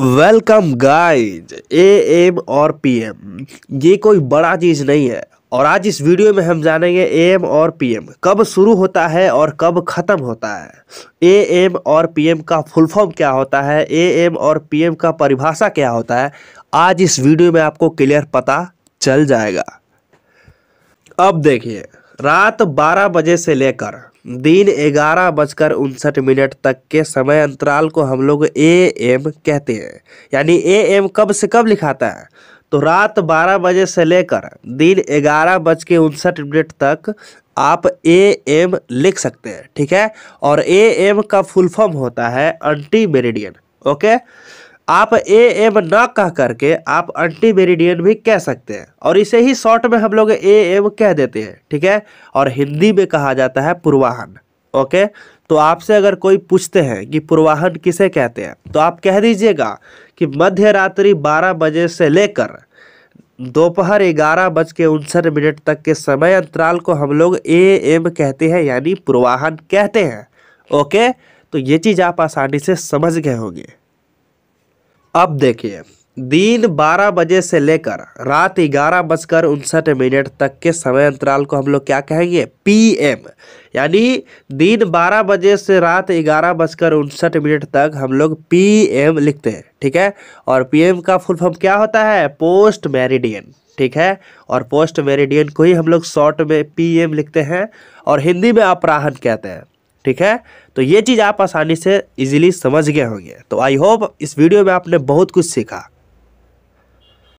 welcome guys A M और P M ये कोई बड़ा चीज़ नहीं है और आज इस वीडियो में हम जानेंगे ए एम और पी एम कब शुरू होता है और कब ख़त्म होता है ए एम और पी एम का फुल फॉर्म क्या होता है ए एम और पी एम का परिभाषा क्या होता है आज इस वीडियो में आपको क्लियर पता चल जाएगा अब देखिए रात 12 बजे से लेकर दिन ग्यारह बजकर उनसठ मिनट तक के समय अंतराल को हम लोग ए एम कहते हैं यानी ए एम कब से कब लिखाता है तो रात 12 बजे से लेकर दिन ग्यारह बज के उनसठ मिनट तक आप ए एम लिख सकते हैं ठीक है और ए एम का फुल फॉर्म होता है अंटी मेरिडियन ओके आप ए एम न कह करके आप एंटी मेरिडियन भी कह सकते हैं और इसे ही शॉर्ट में हम लोग ए एम कह देते हैं ठीक है और हिंदी में कहा जाता है पूर्वाहन ओके तो आपसे अगर कोई पूछते हैं कि पूर्वाहन किसे कहते हैं तो आप कह दीजिएगा कि मध्य रात्रि बारह बजे से लेकर दोपहर ग्यारह बज के उनसठ मिनट तक के समय अंतराल को हम लोग ए एम कहते हैं यानी पूर्वाहन कहते हैं ओके तो ये चीज़ आप आसानी से समझ गए होंगे अब देखिए दिन 12 बजे से लेकर रात ग्यारह बजकर उनसठ मिनट तक के समय अंतराल को हम लोग क्या कहेंगे पीएम यानी दिन 12 बजे से रात ग्यारह बजकर उनसठ मिनट तक हम लोग पीएम लिखते हैं ठीक है और पीएम का फुल फॉर्म क्या होता है पोस्ट मेरिडियन ठीक है और पोस्ट मेरिडियन को ही हम लोग शॉर्ट में पीएम लिखते हैं और हिंदी में अपराहन कहते हैं ठीक है तो ये चीज़ आप आसानी से इजीली समझ गए होंगे तो आई होप इस वीडियो में आपने बहुत कुछ सीखा